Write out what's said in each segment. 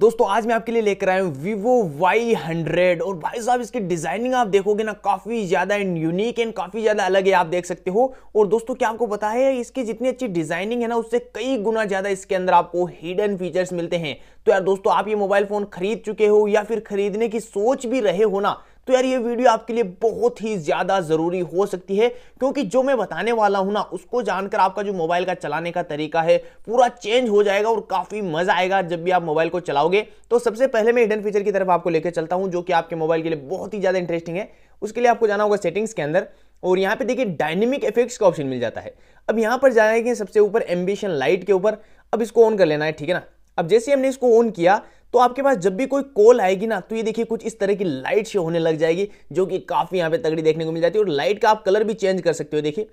दोस्तों आज मैं आपके लिए लेकर आया हूँ Vivo Y100 और भाई साहब इसकी डिजाइनिंग आप देखोगे ना काफी ज्यादा एंड यूनिक एंड काफी ज्यादा अलग है आप देख सकते हो और दोस्तों क्या आपको पता है इसकी जितनी अच्छी डिजाइनिंग है ना उससे कई गुना ज्यादा इसके अंदर आपको हिडन फीचर्स मिलते हैं तो यार दोस्तों आप ये मोबाइल फोन खरीद चुके हो या फिर खरीदने की सोच भी रहे हो ना तो यार ये वीडियो आपके लिए बहुत ही ज़्यादा ज़रूरी हो सकती है क्योंकि जो मैं बताने वाला हूं ना उसको जानकर आपका जो मोबाइल का चलाने का तरीका है पूरा चेंज हो जाएगा और काफ़ी मज़ा आएगा जब भी आप मोबाइल को चलाओगे तो सबसे पहले मैं हिडन फीचर की तरफ आपको लेकर चलता हूं जो कि आपके मोबाइल के लिए बहुत ही ज़्यादा इंटरेस्टिंग है उसके लिए आपको जाना होगा सेटिंग्स के अंदर और यहाँ पे देखिए डायनेमिक इफेक्ट्स का ऑप्शन मिल जाता है अब यहाँ पर जाएंगे सबसे ऊपर एम्बिशन लाइट के ऊपर अब इसको ऑन कर लेना है ठीक है ना अब जैसे हमने इसको ऑन किया तो आपके पास जब भी कोई कॉल आएगी ना तो ये देखिए कुछ इस तरह की लाइट शो होने लग जाएगी जो कि काफ़ी यहाँ पे तगड़ी देखने को मिल जाती है और लाइट का आप कलर भी चेंज कर सकते हो देखिए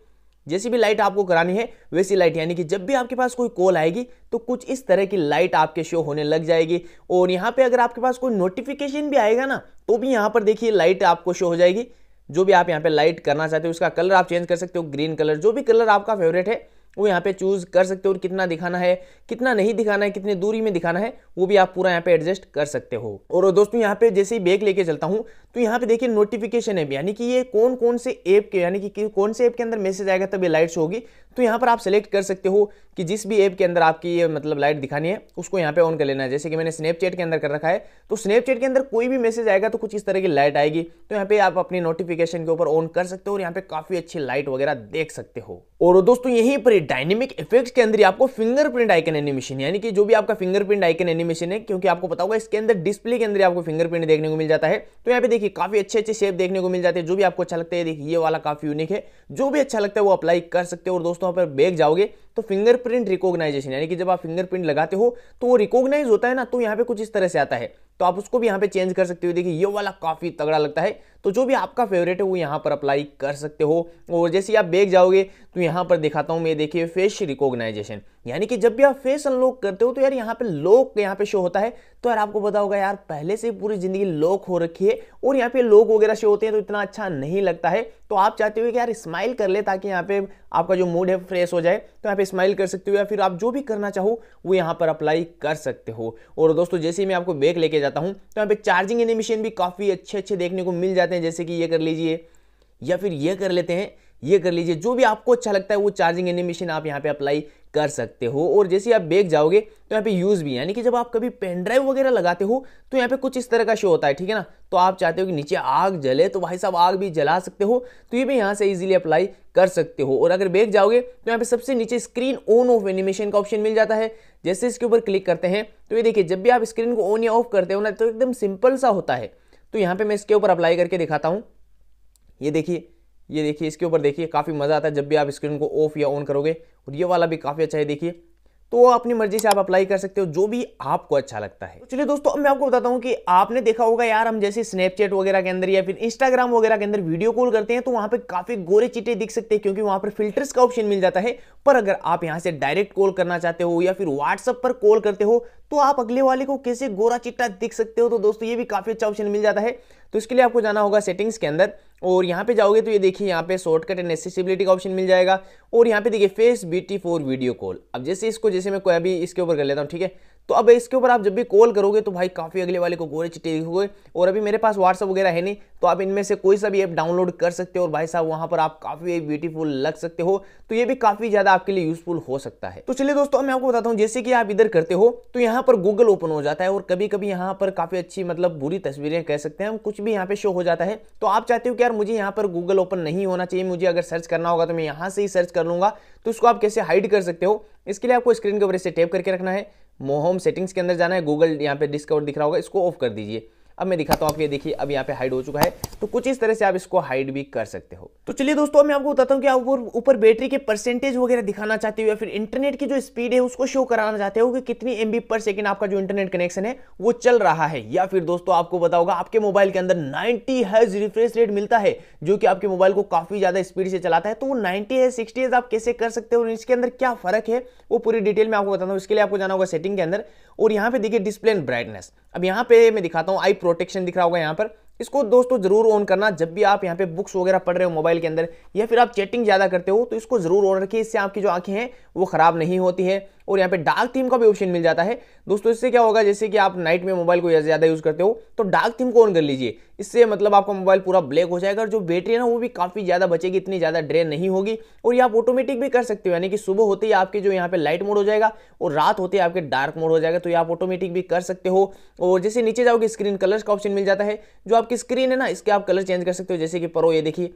जैसी भी लाइट आपको करानी है वैसी लाइट यानी कि जब भी आपके पास कोई कॉल आएगी तो कुछ इस तरह की लाइट आपके शो होने लग जाएगी और यहाँ पे अगर आपके पास कोई नोटिफिकेशन भी आएगा ना तो भी यहाँ पर देखिए लाइट आपको शो हो जाएगी जो भी आप यहाँ पे लाइट करना चाहते हो उसका कलर आप चेंज कर सकते हो ग्रीन कलर जो भी कलर आपका फेवरेट है वो यहाँ पे चूज़ कर सकते हो और कितना दिखाना है कितना नहीं दिखाना है कितने दूरी में दिखाना है वो भी आप पूरा यहाँ पे एडजस्ट कर सकते हो और दोस्तों यहाँ पे जैसे ही बैग लेके चलता हूँ तो यहाँ पे देखिए नोटिफिकेशन भी यानी कि ये कौन कौन से ऐप के यानी कि कौन से ऐप के अंदर मैसेज आएगा तब ये लाइट शो होगी तो यहाँ पर आप सेलेक्ट कर सकते हो कि जिस भी ऐप के अंदर आपकी ये मतलब लाइट दिखानी है उसको यहाँ पे ऑन कर लेना है जैसे कि मैंने स्नैपचैट के अंदर कर रखा है तो स्नैपचैट के अंदर कोई भी मैसेज आएगा तो कुछ इस तरह की लाइट आएगी तो यहाँ पे आप अपनी नोटिफिकेशन के ऊपर ऑन कर सकते हो और यहाँ पे काफी अच्छी लाइट वगैरह देख सकते हो और दोस्तों यहीं पर डायनेमिक इफेक्ट के अंदर आपको फिंगरप्रिंट आइकन एनिमेशन यानी कि जो भी आपका फिंगरप्रिंट आइकन एनिमेशन है क्योंकि आपको पता होगा इसके अंदर डिस्प्ले के अंदर आपको फिंगरप्रिंट देखने को मिल जाता है तो यहाँ पे देखिए काफी अच्छे अच्छे शेप देखने को मिल जाते हैं जो भी आपको अच्छा लगता है देखिए ये वाला काफी यूनिक है जो भी अच्छा लगता है वो अप्लाई कर सकते हो और दोस्तों दोस्तों पर बैग जाओगे तो फिंगरप्रिंट रिकॉग्नाइजेशन यानी कि जब आप फिंगरप्रिंट लगाते हो तो वो रिकॉग्नाइज होता है ना तो यहाँ पे कुछ इस तरह से आता है तो आप उसको भी यहाँ पे चेंज कर सकते हो देखिए ये वाला काफ़ी तगड़ा लगता है तो जो भी आपका फेवरेट है वो यहाँ पर अप्लाई कर सकते हो और जैसे आप बैग जाओगे तो यहाँ पर दिखाता हूँ मैं देखिए फेस रिकोगनाइजेशन यानी कि जब भी आप फेस अनलॉक करते हो तो यार यहाँ पे लॉक यहाँ पे शो होता है तो यार आपको पता होगा यार पहले से पूरी ज़िंदगी लॉक हो रखी है और यहाँ पे लॉक वगैरह शो होते हैं तो इतना अच्छा नहीं लगता है तो आप चाहते हो कि यार स्माइल कर ले ताकि यहाँ पे आपका जो मूड है फ्रेश हो जाए तो यहाँ पे स्माइल कर सकते हो या फिर आप जो भी करना चाहो वो यहाँ पर अप्लाई कर सकते हो और दोस्तों जैसे मैं आपको बैग लेके जाता हूँ तो यहाँ पे चार्जिंग एनिमेशन भी काफ़ी अच्छे अच्छे देखने को मिल जाते जाते हैं जैसे कि ये कर लीजिए या फिर ये कर लेते हैं ये कर लीजिए जो भी आपको अच्छा लगता है वो चार्जिंग एनिमेशन आप यहाँ पे अप्लाई कर सकते हो और जैसे आप बेग जाओगे तो यहाँ पे यूज़ भी यानी कि जब आप कभी पेन ड्राइव वगैरह लगाते हो तो यहाँ पे कुछ इस तरह का शो होता है ठीक है ना तो आप चाहते हो कि नीचे आग जले तो भाई साहब आग भी जला सकते हो तो ये भी यहाँ से इजीली अप्लाई कर सकते हो और अगर बेग जाओगे तो यहाँ पे सबसे नीचे स्क्रीन ऑन ऑफ एनिमेशन का ऑप्शन मिल जाता है जैसे इसके ऊपर क्लिक करते हैं तो ये देखिए जब भी आप स्क्रीन को ऑन या ऑफ करते हो ना तो एकदम सिंपल सा होता है तो यहाँ पे मैं इसके ऊपर अप्लाई करके दिखाता हूँ ये देखिए ये देखिए इसके ऊपर देखिए काफ़ी मज़ा आता है जब भी आप स्क्रीन को ऑफ या ऑन करोगे और ये वाला भी काफ़ी अच्छा है देखिए तो अपनी मर्जी से आप अप्लाई कर सकते हो जो भी आपको अच्छा लगता है तो चलिए दोस्तों अब मैं आपको बताता हूँ कि आपने देखा होगा यार हम जैसे स्नैपचैट वगैरह के अंदर या फिर इंस्टाग्राम वगैरह के अंदर वीडियो कॉल करते हैं तो वहाँ पे काफी गोरे चिटे दिख सकते हैं क्योंकि वहाँ पर फिल्टर्स का ऑप्शन मिल जाता है पर अगर आप यहाँ से डायरेक्ट कॉल करना चाहते हो या फिर व्हाट्सअप पर कॉल करते हो तो आप अगले वाले को कैसे गोरा चिट्टा दिख सकते हो तो दोस्तों ये भी काफी अच्छा ऑप्शन मिल जाता है तो इसके लिए आपको जाना होगा सेटिंग्स के अंदर और यहाँ पे जाओगे तो ये देखिए यहाँ पे शॉर्टकट एंड एसेसिबिलिटी का ऑप्शन मिल जाएगा और यहाँ पे देखिए face T for video call अब जैसे इसको जैसे मैं कोई अभी इसके ऊपर कर लेता हूँ ठीक है तो अब इसके ऊपर आप जब भी कॉल करोगे तो भाई काफ़ी अगले वाले को गोरे चिट्टे दिखोगे और अभी मेरे पास व्हाट्सअप वगैरह है नहीं तो आप इनमें से कोई सा भी ऐप डाउनलोड कर सकते हो और भाई साहब वहाँ पर आप काफ़ी ब्यूटीफुल लग सकते हो तो ये भी काफ़ी ज़्यादा आपके लिए यूजफुल हो सकता है तो चलिए दोस्तों मैं आपको बताता हूँ जैसे कि आप इधर करते हो तो यहाँ पर गूगल ओपन हो जाता है और कभी कभी यहाँ पर काफ़ी अच्छी मतलब बुरी तस्वीरें कह सकते हैं कुछ भी यहाँ पे शो हो जाता है तो आप चाहते हो कि यार मुझे यहाँ पर गूगल ओपन नहीं होना चाहिए मुझे अगर सर्च करना होगा तो मैं यहाँ से ही सर्च कर लूँगा तो उसको आप कैसे हाइड कर सकते हो इसके लिए आपको स्क्रीन के ऊपर इसे टैप करके रखना है होम सेटिंग्स के अंदर जाना है गूगल यहाँ पे डिस्कवर दिख रहा होगा इसको ऑफ कर दीजिए अब मैं दिखाता हूँ आप ये देखिए अब यहाँ पे हाइड हो चुका है तो कुछ इस तरह से आप इसको हाइड भी कर सकते हो तो चलिए दोस्तों मैं आपको बताता हूँ कि आप ऊपर बैटरी के परसेंटेज वगैरह दिखाना चाहते हो या फिर इंटरनेट की जो स्पीड है उसको शो कराना चाहते हो कि कितनी एम पर सेकेंड आपका जो इंटरनेट कनेक्शन है वो चल रहा है या फिर दोस्तों आपको बताओगा आपके मोबाइल के अंदर नाइनटी हर्ज रिफ्रेश रेट मिलता है जो कि आपके मोबाइल को काफी ज्यादा स्पीड से चलाता है तो वो नाइनटी है सिक्सटी आप कैसे कर सकते हो इसके अंदर क्या फर्क है वो पूरी डिटेल में आपको बताता हूँ इसके लिए आपको जाना होगा सेटिंग के अंदर और यहाँ पे देखिए डिस्प्ले ब्राइटनेस अब यहाँ पे मैं दिखाता हूँ आई प्रोटेक्शन दिख रहा होगा यहाँ पर इसको दोस्तों जरूर ऑन करना जब भी आप यहाँ पे बुक्स वगैरह पढ़ रहे हो मोबाइल के अंदर या फिर आप चैटिंग ज़्यादा करते हो तो इसको जरूर ऑन रखिए इससे आपकी जो आंखें हैं वो ख़राब नहीं होती है और यहाँ पे डार्क थीम का भी ऑप्शन मिल जाता है दोस्तों इससे क्या होगा जैसे कि आप नाइट में मोबाइल को ज़्यादा यूज़ करते हो तो डार्क थीम को ऑन कर लीजिए इससे मतलब आपका मोबाइल पूरा ब्लैक हो जाएगा और जो बैटरी है ना वो भी काफ़ी ज़्यादा बचेगी इतनी ज़्यादा ड्रेन नहीं होगी और ये आप ऑटोमेटिक भी कर सकते हो यानी कि सुबह होते ही आपके जो यहाँ पे लाइट मोड हो जाएगा और रात होते ही आपके डार्क मोड हो जाएगा तो ये आप ऑटोमेटिक भी कर सकते हो और जैसे नीचे जाओगे स्क्रीन कलर्स का ऑप्शन मिल जाता है जो आपकी स्क्रीन है ना इसके आप कलर चेंज कर सकते हो जैसे कि परो ये देखिए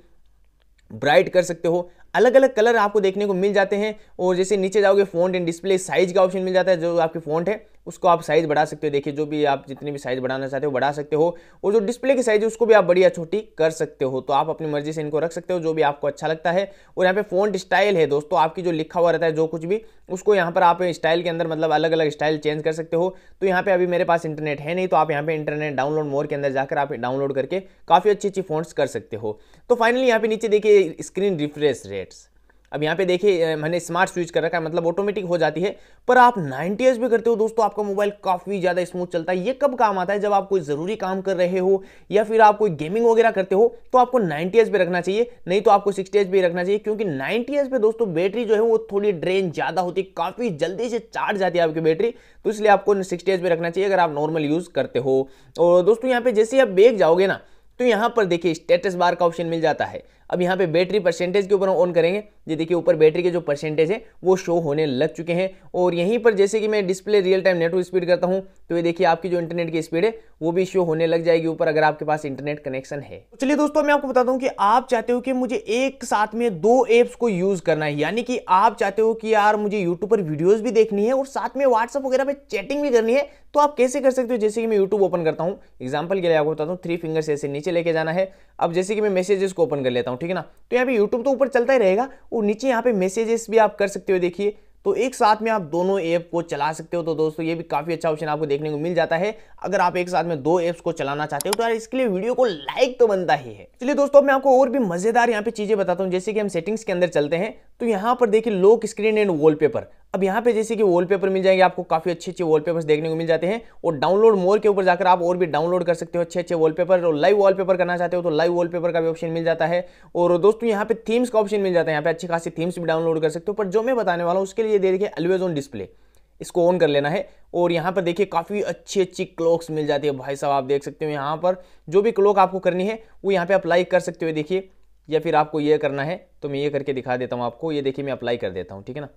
ब्राइट कर सकते हो अलग अलग कलर आपको देखने को मिल जाते हैं और जैसे नीचे जाओगे फ़ॉन्ट एंड डिस्प्ले साइज़ का ऑप्शन मिल जाता है जो आपकी फ़ॉन्ट है उसको आप साइज़ बढ़ा सकते हो देखिए जो भी आप जितनी भी साइज़ बढ़ाना चाहते हो बढ़ा सकते हो और जो डिस्प्ले की साइज़ है उसको भी आप बढ़िया छोटी कर सकते हो तो आप अपनी मर्जी से इनको रख सकते हो जो भी आपको अच्छा लगता है और यहाँ पे फ़ॉन्ट स्टाइल है दोस्तों आपकी जो लिखा हुआ रहता है जो कुछ भी उसको यहाँ पर आप स्टाइल के अंदर मतलब अलग अलग स्टाइल चेंज कर सकते हो तो यहाँ पर अभी मेरे पास इंटरनेट है नहीं तो आप यहाँ पर इंटरनेट डाउनलोड मोर के अंदर जाकर आप डाउनलोड करके काफ़ी अच्छी अच्छी फोन कर सकते हो तो फाइनली यहाँ पर नीचे देखिए स्क्रीन रिफ्रेश रेट सेट्स अब यहाँ पे देखिए मैंने स्मार्ट स्विच कर रखा है मतलब ऑटोमेटिक हो जाती है पर आप नाइन्टी एच भी करते हो दोस्तों आपका मोबाइल काफ़ी ज़्यादा स्मूथ चलता है ये कब काम आता है जब आप कोई ज़रूरी काम कर रहे हो या फिर आप कोई गेमिंग वगैरह करते हो तो आपको नाइन्टी एच भी रखना चाहिए नहीं तो आपको सिक्सटी एच भी रखना चाहिए क्योंकि नाइन्टी एच पे दोस्तों बैटरी जो है वो थोड़ी ड्रेन ज़्यादा होती है काफ़ी जल्दी से चार्ज जाती है आपकी बैटरी तो इसलिए आपको सिक्सटी एच भी रखना चाहिए अगर आप नॉर्मल यूज़ करते हो और दोस्तों यहाँ पर जैसे आप बेग जाओगे ना तो यहाँ पर देखिए स्टेटस बार का ऑप्शन मिल जाता है अब यहाँ पे बैटरी परसेंटेज के ऊपर हम ऑन करेंगे ये देखिए ऊपर बैटरी के जो परसेंटेज है वो शो होने लग चुके हैं और यहीं पर जैसे कि मैं display real time network speed करता हूँ तो ये देखिए आपकी जो इंटरनेट की स्पीड है वो भी शो होने लग जाएगी ऊपर अगर आपके पास इंटरनेट कनेक्शन है तो चलिए दोस्तों मैं आपको बताता हूँ कि आप चाहते हो कि मुझे एक साथ में दो एप्स को यूज करना है यानी कि आप चाहते हो कि यार मुझे यूट्यूब पर वीडियोज भी देखनी है और साथ में व्हाट्सअप वगैरह पर चैटिंग भी करनी है तो आप कैसे कर सकते हो जैसे कि मैं यूट्यूब ओपन करता हूँ एग्जाम्पल के लिए आपको बताता हूँ थ्री फिंगर ऐसे नीचे लेके जाना है अब जैसे कि मैं मैसेजेस को ओपन कर लेता हूँ ठीक है ना तो यहाँ पे YouTube तो ऊपर चलता ही रहेगा और नीचे यहाँ पे मैसेजेस भी आप कर सकते हो देखिए तो एक साथ में आप दोनों ऐप को चला सकते हो तो दोस्तों ये भी काफ़ी अच्छा ऑप्शन आपको देखने को मिल जाता है अगर आप एक साथ में दो ऐप्स को चलाना चाहते हो तो यार इसके लिए वीडियो को लाइक तो बनता ही है चलिए दोस्तों मैं आपको और भी मज़ेदार यहाँ पे चीज़ें बताता हूँ जैसे कि हम सेटिंग्स के अंदर चलते हैं तो यहाँ पर देखिए लॉक स्क्रीन एंड वॉलपेपर अब यहाँ पे जैसे कि वॉलपेपर मिल जाएंगे आपको काफ़ी अच्छे अच्छे वॉलपेपर्स देखने को मिल जाते हैं और डाउनलोड मोर के ऊपर जाकर आप और भी डाउनलोड कर सकते हो अच्छे अच्छे वॉलपेपर और लाइव वॉलपेपर करना चाहते हो तो लाइव वॉलपेपर का भी ऑप्शन मिल जाता है और दोस्तों यहाँ पे थीम्स का ऑप्शन मिल जाता है यहाँ पे अच्छी खासी थीम्स भी डाउनलोड कर सकते हो पर जो मैं बताने वाला हूँ उसके लिए देखिए अलवेज ऑन डिस्प्ले इसको ऑन कर लेना है और यहाँ पर देखिए काफ़ी अच्छी अच्छी क्लॉक्स मिल जाती है भाई साहब आप देख सकते हो यहाँ पर जो भी क्लॉक आपको करनी है वो यहाँ पर अप्लाई कर सकते हो देखिए या फिर आपको ये करना है तो मैं ये करके दिखा देता हूँ आपको ये देखिए मैं अप्लाई कर देता हूँ ठीक है ना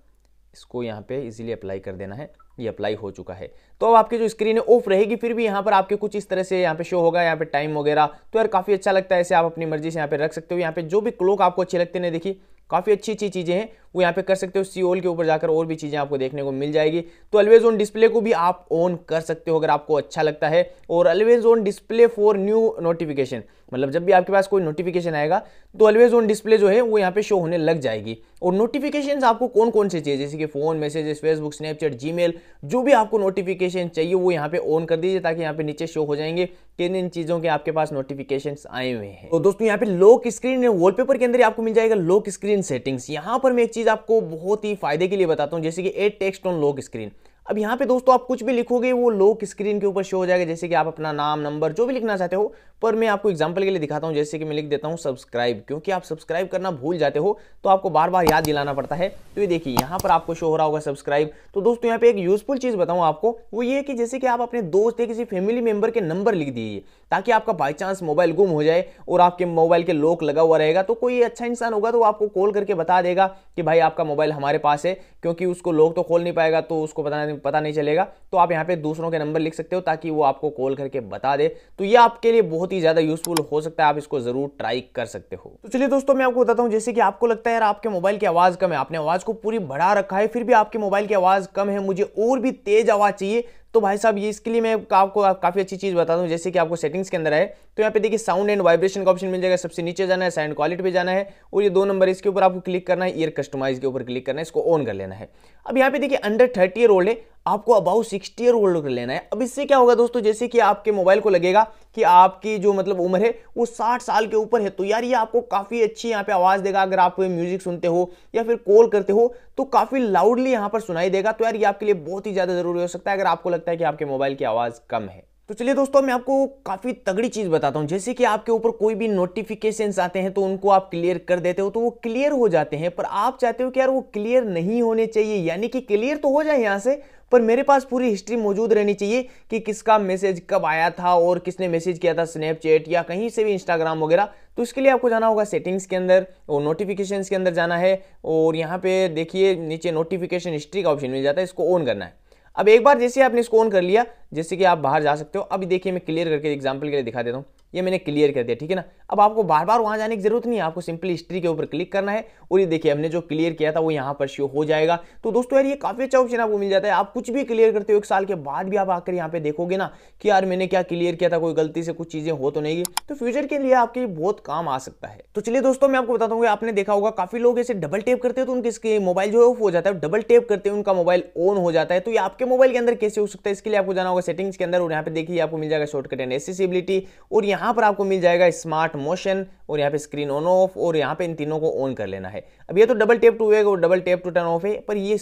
इसको यहाँ पे इजीली अप्लाई कर देना है ये अप्लाई हो चुका है तो अब आपकी जो स्क्रीन है ऑफ रहेगी फिर भी यहाँ पर आपके कुछ इस तरह से यहाँ पे शो होगा यहाँ पे टाइम वगैरह तो यार काफ़ी अच्छा लगता है ऐसे आप अपनी मर्जी से यहाँ पे रख सकते हो यहाँ पे जो भी क्लोक आपको अच्छे लगते हैं देखिए काफ़ी अच्छी अच्छी चीज़ें हैं वो यहाँ पे कर सकते हो सी ओल के ऊपर जाकर और भी चीज़ें आपको देखने को मिल जाएगी तो अलवेज ऑन डिस्प्ले को भी आप ऑन कर सकते हो अगर आपको अच्छा लगता है और always on display for new notification मतलब जब भी आपके पास कोई नोटिफिकेशन आएगा तो अलवेज ऑन डिस्प्ले जो है वो यहाँ पे शो होने लग जाएगी और नोटिफिकेशन आपको कौन कौन से चाहिए जैसे कि phone messages Facebook Snapchat Gmail जो भी आपको नोटिफिकेशन चाहिए वो यहाँ पे ऑन कर दीजिए ताकि यहाँ पे नीचे शो हो जाएंगे किन इन चीज़ों के आपके पास नोटिफिकेशन आए हुए हैं तो दोस्तों यहाँ पे लॉक स्क्रीन वॉलपेपर के अंदर आपको मिल जाएगा लॉक स्क्रीन सेटिंग्स यहाँ पर मैं एक चीज़ चीज़ आपको बहुत ही फायदे के लिए बताता हूँ जैसे कि at text on lock screen अब यहाँ पे दोस्तों आप कुछ भी लिखोगे वो लोक स्क्रीन के ऊपर शो हो जाएगा जैसे कि आप अपना नाम नंबर जो भी लिखना चाहते हो पर मैं आपको एग्जाम्पल के लिए दिखाता हूँ जैसे कि मैं लिख देता हूँ सब्सक्राइब क्योंकि आप सब्सक्राइब करना भूल जाते हो तो आपको बार बार याद दिलाना पड़ता है तो ये देखिए यहाँ पर आपको शो हो रहा होगा सब्सक्राइब तो दोस्तों यहाँ पे एक यूजफुल चीज़ बताऊँ आपको वो ये कि जैसे कि आप अपने दोस्त या किसी फैमिली मेम्बर के नंबर लिख दीजिए ताकि आपका बाई चांस मोबाइल गुम हो जाए और आपके मोबाइल के लोक लगा हुआ रहेगा तो कोई अच्छा इंसान होगा तो आपको कॉल करके बता देगा कि भाई आपका मोबाइल हमारे पास है क्योंकि उसको लोक तो खोल नहीं पाएगा तो उसको बताने पता नहीं चलेगा तो आप यहाँ पे दूसरों के नंबर लिख सकते हो ताकि वो आपको कॉल करके बता दे तो ये आपके लिए बहुत ही ज़्यादा यूजफुल हो सकता है आप इसको ज़रूर ट्राई कर सकते हो तो चलिए दोस्तों मैं आपको बताता हूँ जैसे कि आपको लगता है यार आपके मोबाइल की आवाज़ कम है आपने आवाज़ को पूरी बढ़ा रखा है फिर भी आपके मोबाइल की आवाज़ कम है मुझे और भी तेज़ आवाज़ चाहिए तो भाई साहब ये इसके लिए मैं आपको काफ़ी अच्छी चीज़ बताता हूँ जैसे कि आपको सेटिंग्स के अंदर है तो यहाँ पे देखिए साउंड एंड वाइब्रेशन का ऑप्शन मिल जाएगा सबसे नीचे जाना है साउंड क्वालिटी पे जाना है और ये दो नंबर इसके ऊपर आपको क्लिक करना है ईयर कस्टमाइज के ऊपर क्लिक करना है इसको ऑन कर लेना है अब यहाँ पे देखिए अंडर थर्टी ईयर ओल्ड है आपको अबाउ सिक्सटी ईयर ओल्ड कर लेना है अब इससे क्या होगा दोस्तों जैसे कि आपके मोबाइल को लगेगा कि आपकी जो मतलब उम्र है वो साठ साल के ऊपर है तो यार ये आपको काफ़ी अच्छी यहाँ पे आवाज़ देगा अगर आप म्यूजिक सुनते हो या फिर कॉल करते हो तो काफ़ी लाउडली यहाँ पर सुनाई देगा तो यार ये आपके लिए बहुत ही ज़्यादा ज़रूरी हो सकता है अगर आपको लगता है कि आपके मोबाइल की आवाज़ कम है तो चलिए दोस्तों मैं आपको काफ़ी तगड़ी चीज़ बताता हूँ जैसे कि आपके ऊपर कोई भी नोटिफिकेशंस आते हैं तो उनको आप क्लियर कर देते हो तो वो क्लियर हो जाते हैं पर आप चाहते हो कि यार वो क्लियर नहीं होने चाहिए यानी कि क्लियर तो हो जाए यहाँ से पर मेरे पास पूरी हिस्ट्री मौजूद रहनी चाहिए कि किसका मैसेज कब आया था और किसने मैसेज किया था स्नैपचैट या कहीं से भी इंस्टाग्राम वगैरह तो इसके लिए आपको जाना होगा सेटिंग्स के अंदर और नोटिफिकेशन के अंदर जाना है और यहाँ पे देखिए नीचे नोटिफिकेशन हिस्ट्री का ऑप्शन मिल जाता है इसको ऑन करना है अब एक बार जैसे आपने इसको ऑन कर लिया जिससे कि आप बाहर जा सकते हो अभी देखिए मैं क्लियर करके एग्जाम्पल के लिए दिखा देता हूँ ये मैंने क्लियर कर दिया ठीक है ना अब आपको बार बार वहाँ जाने की जरूरत नहीं है आपको सिंपली हिस्ट्री के ऊपर क्लिक करना है और ये देखिए हमने जो क्लियर किया था वो यहाँ पर शो हो जाएगा तो दोस्तों यार ये काफ़ी अच्छा ऑप्शन आपको मिल जाता है आप कुछ भी क्लियर करते हो एक साल के बाद भी आप आकर यहाँ पे देखोगे ना कि यार मैंने क्या क्लियर किया था कोई गलती से कुछ चीज़ें हो तो नहीं तो फ्यूचर के लिए आपके बहुत काम आ सकता है तो चलिए दोस्तों मैं आपको बताता हूँ आपने देखा होगा काफ़ी लोग ऐसे डबल टेप करते हैं तो उनके मोबाइल जो है ऑफ हो जाता है डबल टेप करते हैं उनका मोबाइल ऑन हो जाता है तो ये आपके मोबाइल के अंदर कैसे हो सकता है इसके लिए आपको जाना होगा सेटिंग्स के अंदर और यहाँ पे देखिए आपको मिल जाएगा शॉर्टकट एंड एसेसिबिलिटी और यहाँ पर आपको मिल जाएगा स्मार्ट मोशन और यहाँ पे स्क्रीन ऑन ऑफ और यहाँ पे इन तीनों को ऑन कर लेना है अब ये तो डबल टेप टू वे और double tap to turn off है पर ये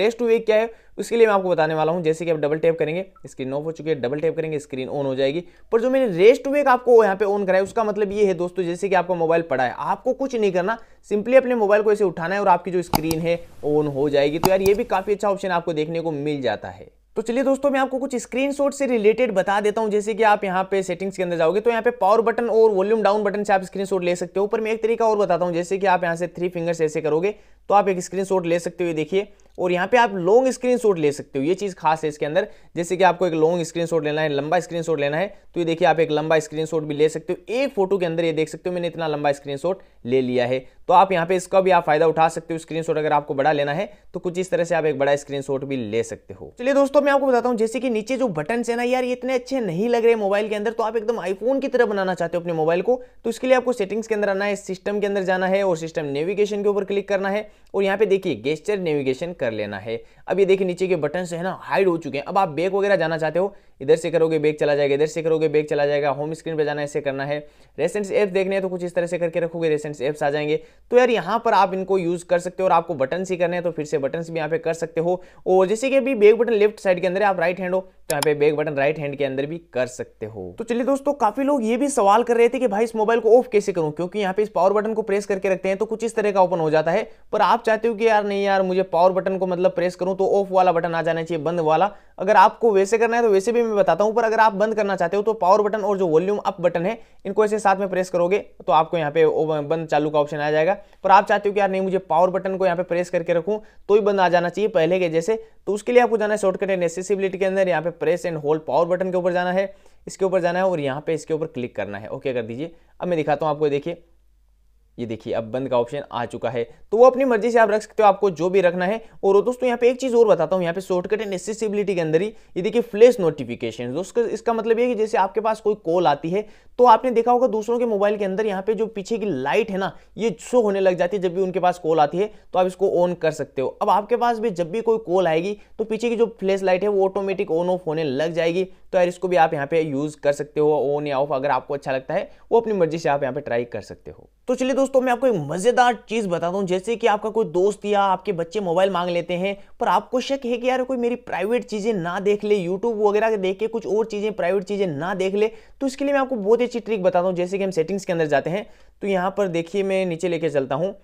रेस्ट टू वे क्या है उसके लिए मैं आपको बताने वाला हूँ जैसे कि आप डबल टेप करेंगे स्क्रीन ऑफ हो चुकी है डबल टेप करेंगे स्क्रीन ऑन हो जाएगी पर जो मैंने रेस्ट टू वे आपको यहाँ पे ऑन कराया उसका मतलब ये है दोस्तों जैसे कि आपका मोबाइल पड़ा है आपको कुछ नहीं करना सिंपली अपने मोबाइल को ऐसे उठाना है और आपकी जो स्क्रीन है ऑन हो जाएगी तो यार ये भी काफ़ी अच्छा ऑप्शन आपको देखने को मिल जाता है तो चलिए दोस्तों मैं आपको कुछ स्क्रीनशॉट से रिलेटेड बता देता हूं जैसे कि आप यहाँ पे सेटिंग्स के अंदर जाओगे तो यहाँ पे पावर बटन और वॉल्यूम डाउन बटन से आप स्क्रीनशॉट ले सकते हो ऊपर मैं एक तरीका और बताता हूँ जैसे कि आप यहाँ से थ्री फिंगर्स ऐसे करोगे तो आप एक स्क्रीनशॉट ले सकते हो देखिए और यहाँ पे आप लॉन्ग स्क्रीनशॉट ले सकते हो ये चीज़ खास है इसके अंदर जैसे कि आपको एक लॉन्ग स्क्रीनशॉट लेना है लंबा स्क्रीनशॉट लेना है तो ये देखिए आप एक लंबा स्क्रीनशॉट भी ले सकते हो एक फोटो के अंदर ये देख सकते हो मैंने इतना लंबा स्क्रीनशॉट ले लिया है तो आप यहाँ पे इसका भी आप फायदा उठा सकते हो स्क्रीनशॉट अगर आपको बड़ा लेना है तो कुछ इस तरह से आप एक बड़ा शॉट भी ले सकते हो चलिए दोस्तों मैं आपको बताता हूँ जैसे कि नीचे जो बटन है ना यार इतने अच्छे नहीं लग रहे मोबाइल के अंदर तो आप एकदम आईफोन की तरह बनाना चाहते हो अपने मोबाइल को तो इसके लिए आपको सेटिंग्स के अंदर आना है सिस्टम के अंदर जाना है और सिस्टम नेविगेशन के ऊपर क्लिक करना है और यहाँ पे देखिए गेस्टर नेविगेशन कर लेना है अब ये देखिए नीचे के बटन से है ना हाइड हो चुके हैं अब आप बैक वगैरह जाना चाहते हो इधर से करोगे बैग चला जाएगा इधर से करोगे बैग चला जाएगा होम स्क्रीन पर जाना ऐसे करना है रेसेंट्स ऐप्स देखने हैं तो कुछ इस तरह से करके रखोगे रेसेंट्स ऐप्स आ जाएंगे तो यार यहाँ पर आप इनको यूज़ कर सकते हो और आपको बटन ही करने हैं तो फिर से बटन भी यहाँ पे कर सकते हो और जैसे कि अभी बैग बटन लेफ्ट साइड के अंदर आप राइट हैंड हो तो यहाँ पे बैक बटन राइट हैंड के अंदर भी कर सकते हो तो चलिए दोस्तों काफी लोग ये भी सवाल कर रहे थे कि भाई इस मोबाइल को ऑफ कैसे करूं क्योंकि यहाँ पे इस पावर बटन को प्रेस करके रखते हैं तो कुछ इस तरह का ओपन हो जाता है पर आप चाहते हो कि यार नहीं यार मुझे पावर बटन को मतलब प्रेस करूं तो ऑफ वाला बटन आ जाना चाहिए बंद वाला अगर आपको वैसे करना है तो वैसे भी मैं बताता हूं पर अगर आप बंद करना चाहते हो तो पावर बटन और जो वॉल्यूम अप बटन है इनको ऐसे साथ में प्रेस करोगे तो आपको यहाँ पे बंद चालू का ऑप्शन आ जाएगा पर आप चाहते हो कि यार नहीं मुझे पावर बटन को यहाँ पे प्रेस करके रखूँ तो ही बंद आ जाना चाहिए पहले के जैसे तो उसके लिए आपको जाना है शॉर्टकट एंड एसेसिबिलिटी के अंदर यहाँ पे press and hold power button के ऊपर जाना है इसके ऊपर जाना है और यहाँ पे इसके ऊपर क्लिक करना है ओके कर दीजिए अब मैं दिखाता हूँ आपको देखिए ये देखिए अब बंद का ऑप्शन आ चुका है तो वो अपनी मर्जी से आप रख सकते हो आपको जो भी रखना है और दोस्तों यहाँ पे एक चीज़ और बताता हूँ यहाँ पे शॉर्टकट एंड एसेसिबिलिटी के अंदर ही ये देखिए फ्लैश नोटिफिकेशन दोस्तों इसका मतलब ये कि जैसे आपके पास कोई कॉल आती है तो आपने देखा होगा दूसरों के मोबाइल के अंदर यहाँ पे जो पीछे की लाइट है ना ये शो होने लग जाती है जब भी उनके पास कॉल आती है तो आप इसको ऑन कर सकते हो अब आपके पास भी जब भी कोई कॉल आएगी तो पीछे की जो फ्लैश लाइट है वो ऑटोमेटिक ऑन ऑफ होने लग जाएगी तो यार इसको भी आप यहाँ पे यूज़ कर सकते हो ऑन या ऑफ अगर आपको अच्छा लगता है वो अपनी मर्जी से आप यहाँ पे ट्राई कर सकते हो तो चलिए दोस्तों मैं आपको एक मज़ेदार चीज़ बताता हूँ जैसे कि आपका कोई दोस्त या आपके बच्चे मोबाइल मांग लेते हैं पर आपको शक है कि यार कोई मेरी प्राइवेट चीज़ें ना देख ले यूट्यूब वगैरह देख के कुछ और चीज़ें प्राइवेट चीज़ें ना देख ले तो इसके लिए मैं आपको बहुत अच्छी ट्रिक बताता हूँ जैसे कि हम सेटिंग्स के अंदर जाते हैं तो यहाँ पर देखिए मैं नीचे लेके चलता हूँ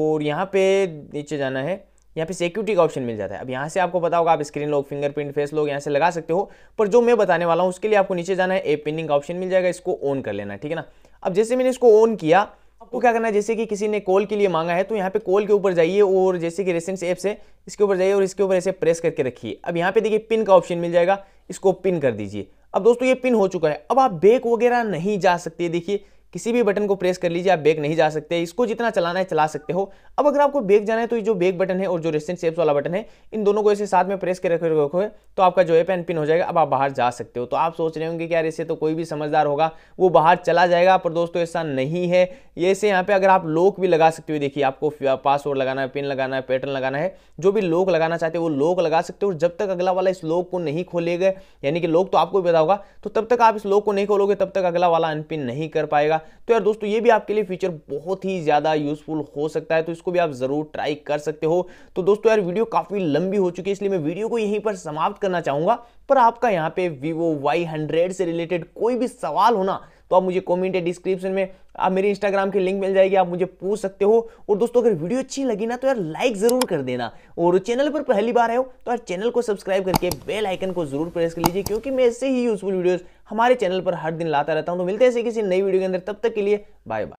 और यहाँ पर नीचे जाना है यहाँ पे सिक्योरिटी का ऑप्शन मिल जाता है अब यहाँ से आपको पता होगा आप screen lock fingerprint face lock यहाँ से लगा सकते हो पर जो मैं बताने वाला हूँ उसके लिए आपको नीचे जाना है ए पिनिंग का ऑप्शन मिल जाएगा इसको ऑन कर लेना ठीक है ना अब जैसे मैंने इसको ऑन किया आपको क्या करना है जैसे कि किसी ने कॉल के लिए मांगा है तो यहाँ पे कॉल के ऊपर जाइए और जैसे कि रेसेंट ऐप्स है इसके ऊपर जाइए और इसके ऊपर ऐसे प्रेस करके रखिए अब यहाँ पे देखिए पिन का ऑप्शन मिल जाएगा इसको पिन कर दीजिए अब दोस्तों ये पिन हो चुका है अब आप बैक वगैरह नहीं जा सकते देखिए किसी भी बटन को प्रेस कर लीजिए आप बैग नहीं जा सकते इसको जितना चलाना है चला सकते हो अब अगर आपको बैग जाना है तो ये जो बेग बटन है और जो रेसेंट सेप्स वाला बटन है इन दोनों को ऐसे साथ में प्रेस कर रखे रखोगे तो आपका जो है पेन पिन हो जाएगा अब आप बाहर जा सकते हो तो आप सोच रहे होंगे कि यार ऐसे तो कोई भी समझदार होगा वो बाहर चला जाएगा पर दोस्तों ऐसा नहीं है ये यहाँ पर अगर आप लोक भी लगा सकते हो देखिए आपको पासवर्ड लगाना है पिन लगाना है पैटर्न लगाना है जो भी लोक लगाना चाहते हो वो लोक लगा सकते हो और जब तक अगला वाला इस लोक को नहीं खोलेगा यानी कि लोक तो आपको भी पता होगा तो तब तक आप इस लोक को नहीं खोलोगे तब तक अगला वाला अनपिन नहीं कर पाएगा जाएगा तो यार दोस्तों ये भी आपके लिए फीचर बहुत ही ज़्यादा यूजफुल हो सकता है तो इसको भी आप ज़रूर ट्राई कर सकते हो तो दोस्तों यार वीडियो काफ़ी लंबी हो चुकी है इसलिए मैं वीडियो को यहीं पर समाप्त करना चाहूंगा पर आपका यहाँ पे वीवो वाई से रिलेटेड कोई भी सवाल होना तो आप मुझे कॉमेंट या डिस्क्रिप्शन में आप मेरे इंस्टाग्राम की लिंक मिल जाएगी आप मुझे पूछ सकते हो और दोस्तों अगर वीडियो अच्छी लगी ना तो यार लाइक ज़रूर कर देना और चैनल पर पहली बार आए हो तो यार चैनल को सब्सक्राइब करके बेल आइकन को ज़रूर प्रेस कर लीजिए क्योंकि मैं ऐसे ही यूजफुल वीडियोज़ हमारे चैनल पर हर दिन लाता रहता हूँ तो मिलते हैं ऐसे किसी नई वीडियो के अंदर तब तक के लिए बाय बाय